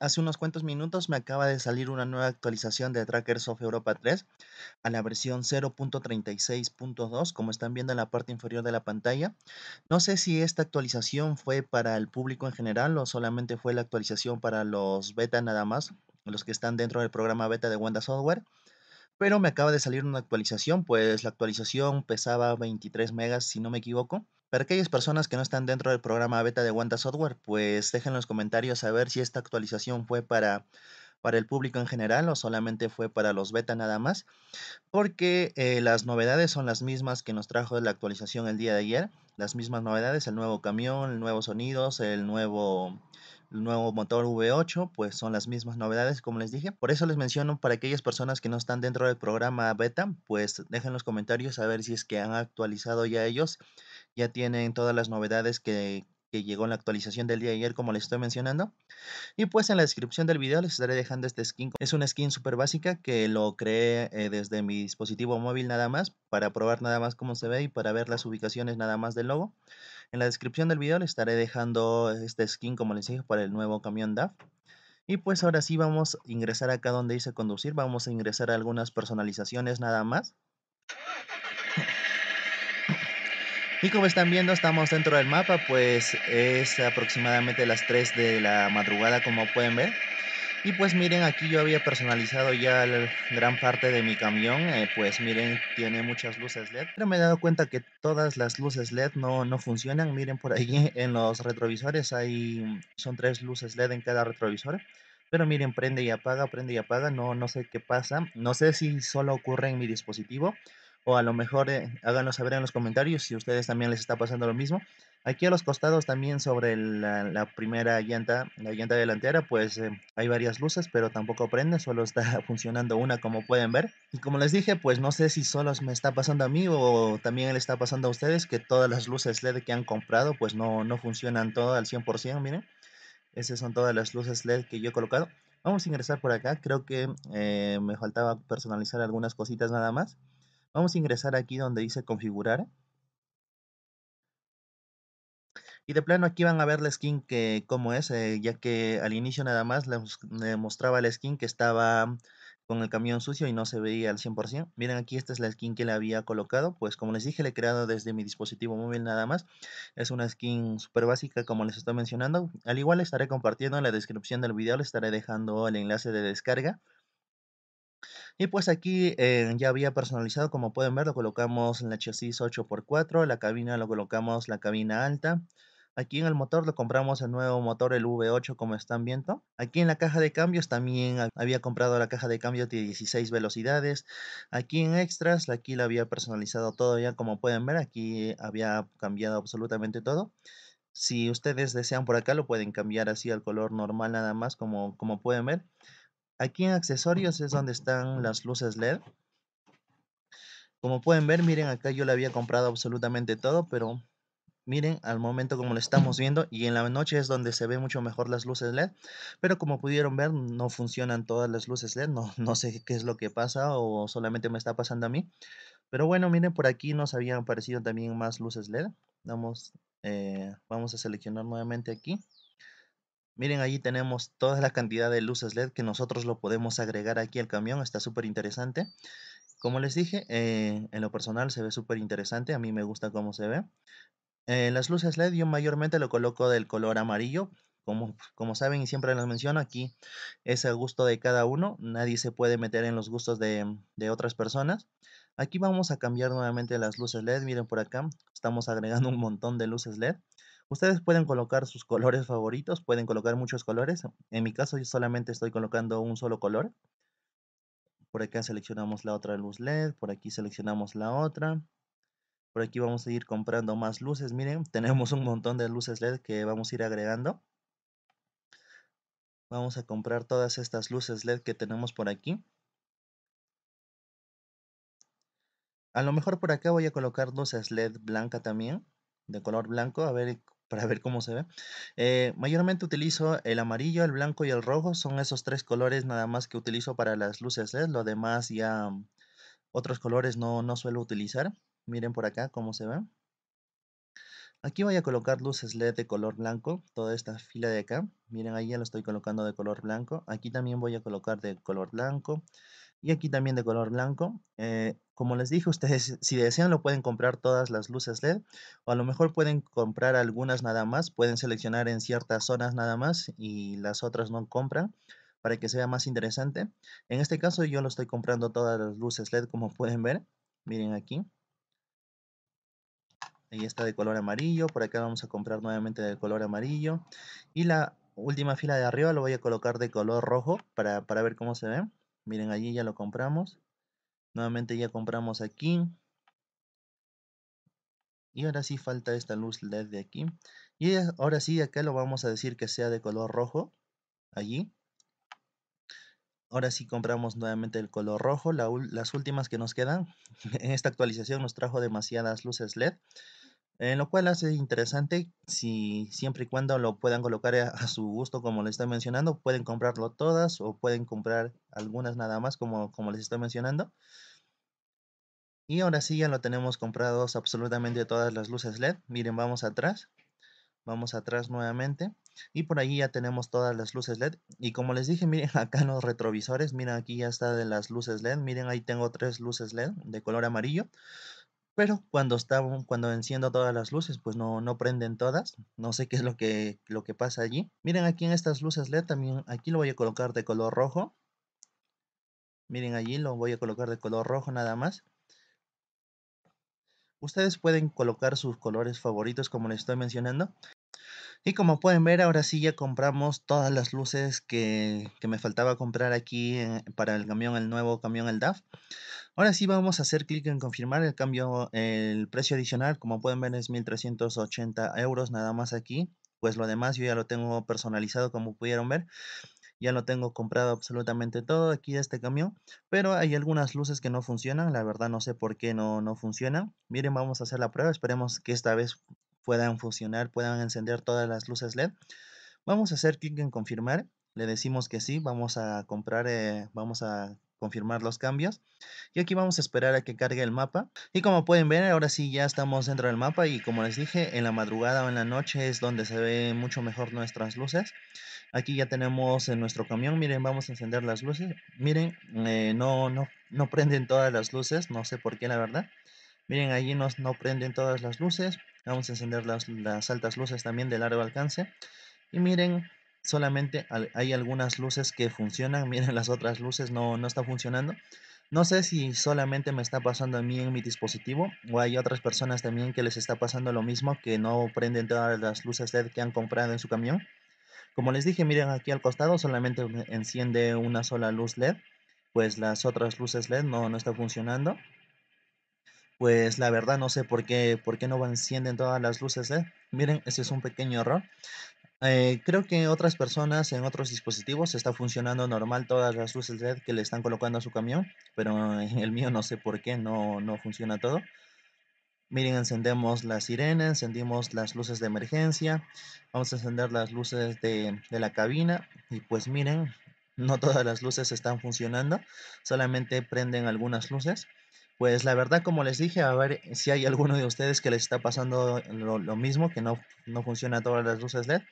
hace unos cuantos minutos me acaba de salir una nueva actualización de Trackers of Europa 3 a la versión 0.36.2, como están viendo en la parte inferior de la pantalla. No sé si esta actualización fue para el público en general o solamente fue la actualización para los beta nada más, los que están dentro del programa beta de Wanda Software. Pero me acaba de salir una actualización, pues la actualización pesaba 23 megas si no me equivoco para aquellas personas que no están dentro del programa beta de Wanda Software, pues dejen los comentarios a ver si esta actualización fue para, para el público en general o solamente fue para los beta nada más, porque eh, las novedades son las mismas que nos trajo la actualización el día de ayer, las mismas novedades, el nuevo camión, nuevos sonidos, el nuevo, nuevo motor V8, pues son las mismas novedades, como les dije. Por eso les menciono para aquellas personas que no están dentro del programa beta, pues dejen los comentarios a ver si es que han actualizado ya ellos ya tienen todas las novedades que, llegó en la actualización del día ayer como les estoy mencionando y pues en la descripción del video les estaré dejando este skin es una skin súper básica que lo creé eh, desde mi dispositivo móvil nada más para probar nada más cómo se ve y para ver las ubicaciones nada más del logo en la descripción del video les estaré dejando este skin como les dije para el nuevo camión DAF y pues ahora sí vamos a ingresar acá donde dice conducir vamos a ingresar algunas personalizaciones nada más y como están viendo, estamos dentro del mapa, pues es aproximadamente las 3 de la madrugada como pueden ver. Y pues miren, aquí yo había personalizado ya la gran parte de mi camión, eh, pues miren, tiene muchas luces LED, pero me he dado cuenta que todas las luces LED no, no funcionan. Miren por ahí en los retrovisores, hay, son tres luces LED en cada retrovisor. Pero miren, prende y apaga, prende y apaga, no, no sé qué pasa. No sé si solo ocurre en mi dispositivo, o a lo mejor eh, háganos saber en los comentarios si a ustedes también les está pasando lo mismo. Aquí a los costados también sobre la, primera llanta, la llanta delantera, pues eh, hay varias luces, pero tampoco prende, solo está funcionando una como pueden ver. Y como les dije, pues no sé si solo me está pasando a mí o también le está pasando a ustedes que todas las luces LED que han comprado pues no, no funcionan todo al 100%, miren. Esas son todas las luces LED que yo he colocado. Vamos a ingresar por acá, creo que eh, me faltaba personalizar algunas cositas nada más. Vamos a ingresar aquí donde dice configurar. Y de plano aquí van a ver la skin que como es, eh, ya que al inicio nada más les, mostraba la skin que estaba con el camión sucio y no se veía al 100%. Miren aquí esta es la skin que le había colocado, pues como les dije le he creado desde mi dispositivo móvil nada más. Es una skin súper básica como les estoy mencionando. Al igual estaré compartiendo en la descripción del video, les estaré dejando el enlace de descarga. Y pues aquí eh, ya había personalizado, como pueden ver, lo colocamos en la chasis 8x4, la cabina lo colocamos la cabina alta. Aquí en el motor lo compramos el nuevo motor, el V8, como están viendo. Aquí en la caja de cambios también había comprado la caja de cambios de 16 velocidades. Aquí en extras, aquí la había personalizado todo ya, como pueden ver. Aquí había cambiado absolutamente todo. Si ustedes desean por acá, lo pueden cambiar así al color normal nada más, como, como pueden ver. Aquí en accesorios es donde están las luces LED. Como pueden ver, miren acá yo le había comprado absolutamente todo, pero miren al momento como lo estamos viendo y en la noche es donde se ve mucho mejor las luces LED, pero como pudieron ver no funcionan todas las luces LED, no, no sé qué es lo que pasa o solamente me está pasando a mí. Pero bueno, miren por aquí nos habían aparecido también más luces LED. Vamos, eh, vamos a seleccionar nuevamente aquí. Miren, allí tenemos toda la cantidad de luces LED que nosotros lo podemos agregar aquí al camión. Está súper interesante. Como les dije, eh, en lo personal se ve súper interesante. A mí me gusta cómo se ve. Eh, las luces LED yo mayormente lo coloco del color amarillo. Como, como saben y siempre les menciono, aquí es el gusto de cada uno. Nadie se puede meter en los gustos de, de otras personas. Aquí vamos a cambiar nuevamente las luces LED. Miren por acá, estamos agregando un montón de luces LED. Ustedes pueden colocar sus colores favoritos, pueden colocar muchos colores. En mi caso yo solamente estoy colocando un solo color. Por acá seleccionamos la otra luz LED, por aquí seleccionamos la otra. Por aquí vamos a ir comprando más luces. Miren, tenemos un montón de luces LED que vamos a ir agregando. Vamos a comprar todas estas luces LED que tenemos por aquí. A lo mejor por acá voy a colocar luces LED blanca también, de color blanco, a ver para ver cómo se ve. Eh, mayormente utilizo el amarillo, el blanco y el rojo. Son esos tres colores nada más que utilizo para las luces LED. Lo demás ya otros colores no, no suelo utilizar. Miren por acá cómo se ve. Aquí voy a colocar luces LED de color blanco, toda esta fila de acá. Miren, ahí ya lo estoy colocando de color blanco. Aquí también voy a colocar de color blanco y aquí también de color blanco. Eh, como les dije, ustedes si desean lo pueden comprar todas las luces LED o a lo mejor pueden comprar algunas nada más, pueden seleccionar en ciertas zonas nada más y las otras no compran para que sea más interesante. En este caso yo lo estoy comprando todas las luces LED como pueden ver, miren aquí. Ahí está de color amarillo, por acá vamos a comprar nuevamente de color amarillo y la última fila de arriba lo voy a colocar de color rojo para, para ver cómo se ve. Miren, allí ya lo compramos. Nuevamente ya compramos aquí. Y ahora sí falta esta luz LED de aquí. Y ahora sí, acá lo vamos a decir que sea de color rojo. Allí. Ahora sí compramos nuevamente el color rojo. las últimas que nos quedan. En esta actualización nos trajo demasiadas luces LED lo cual hace interesante si siempre y cuando lo puedan colocar a, su gusto, como les estoy mencionando, pueden comprarlo todas o pueden comprar algunas nada más, como, como les estoy mencionando. Y ahora sí ya lo tenemos comprados absolutamente todas las luces LED. Miren, vamos atrás. Vamos atrás nuevamente. Y por ahí ya tenemos todas las luces LED. Y como les dije, miren acá los retrovisores. Miren aquí ya está de las luces LED. Miren ahí tengo tres luces LED de color amarillo. Pero cuando cuando enciendo todas las luces, pues no, no prenden todas. No sé qué es lo que, lo que pasa allí. Miren aquí en estas luces LED también, aquí lo voy a colocar de color rojo. Miren allí, lo voy a colocar de color rojo nada más. Ustedes pueden colocar sus colores favoritos como les estoy mencionando. Y como pueden ver, ahora sí ya compramos todas las luces que, me faltaba comprar aquí para el camión, el nuevo camión, el DAF. Ahora sí vamos a hacer clic en confirmar el cambio, el precio adicional, como pueden ver es 1380 euros nada más aquí, pues lo demás yo ya lo tengo personalizado como pudieron ver, ya lo tengo comprado absolutamente todo aquí de este camión, pero hay algunas luces que no funcionan, la verdad no sé por qué no, no funcionan, miren vamos a hacer la prueba, esperemos que esta vez puedan funcionar, puedan encender todas las luces LED, vamos a hacer clic en confirmar, le decimos que sí, vamos a comprar, eh, vamos a confirmar los cambios. Y aquí vamos a esperar a que cargue el mapa. Y como pueden ver, ahora sí ya estamos dentro del mapa y como les dije, en la madrugada o en la noche es donde se ven mucho mejor nuestras luces. Aquí ya tenemos en nuestro camión, miren, vamos a encender las luces. Miren, eh, no, no, no prenden todas las luces, no sé por qué la verdad. Miren, allí nos, no prenden todas las luces. Vamos a encender las, las altas luces también de largo alcance. Y miren, solamente hay algunas luces que funcionan, miren las otras luces no, no están funcionando. No sé si solamente me está pasando a mí en mi dispositivo o hay otras personas también que les está pasando lo mismo que no prenden todas las luces LED que han comprado en su camión. Como les dije, miren aquí al costado solamente enciende una sola luz LED, pues las otras luces LED no, no están funcionando. Pues la verdad no sé por qué, por qué no encienden todas las luces LED. Miren, ese es un pequeño error. Eh, creo que otras personas, en otros dispositivos, está funcionando normal todas las luces red que le están colocando a su camión, pero en el mío no sé por qué, no, funciona todo. Miren, encendemos la sirena, encendimos las luces de emergencia, vamos a encender las luces de, de la cabina y pues miren, no todas las luces están funcionando, solamente prenden algunas luces pues la verdad, como les dije, a ver si hay alguno de ustedes que les está pasando lo, mismo, que no, no funciona todas las luces LED.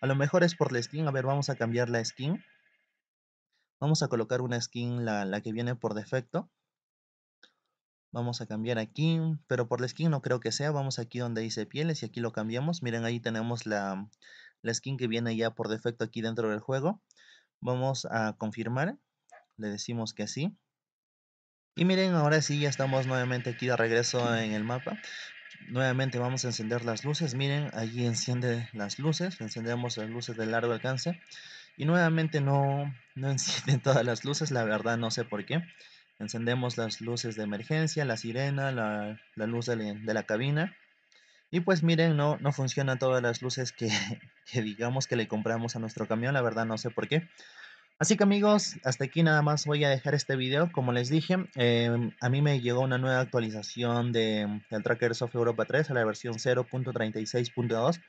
A lo mejor es por la skin. A ver, vamos a cambiar la skin. Vamos a colocar una skin, la, que viene por defecto. Vamos a cambiar aquí, pero por la skin no creo que sea. Vamos aquí donde dice pieles y aquí lo cambiamos. Miren, ahí tenemos la, la skin que viene ya por defecto aquí dentro del juego. Vamos a confirmar. Le decimos que sí. Y miren, ahora sí ya estamos nuevamente aquí de regreso en el mapa. Nuevamente vamos a encender las luces. Miren, allí enciende las luces. Encendemos las luces de largo alcance. Y nuevamente no, no encienden todas las luces, la verdad no sé por qué. Encendemos las luces de emergencia, la sirena, la, luz de la, cabina. Y pues miren, no, no funcionan todas las luces que, que digamos que le compramos a nuestro camión, la verdad no sé por qué. Así que amigos, hasta aquí nada más voy a dejar este video. Como les dije, em, a mí me llegó una nueva actualización de, mm, del Tracker of Europa 3 a la versión 0.36.2.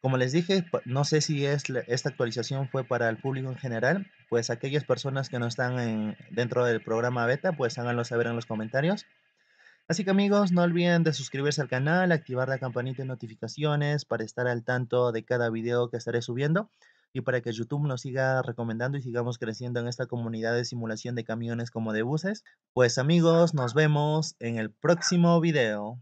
Como les dije, no sé si esta actualización fue para el público en general, pues aquellas personas que no están dentro del programa beta, pues háganlo saber en los comentarios. Así que amigos, no olviden de suscribirse al canal, activar la campanita de notificaciones para estar al tanto de cada video que estaré subiendo y para que YouTube nos siga recomendando y sigamos creciendo en esta comunidad de simulación de camiones como de buses. Pues amigos, nos vemos en el próximo video.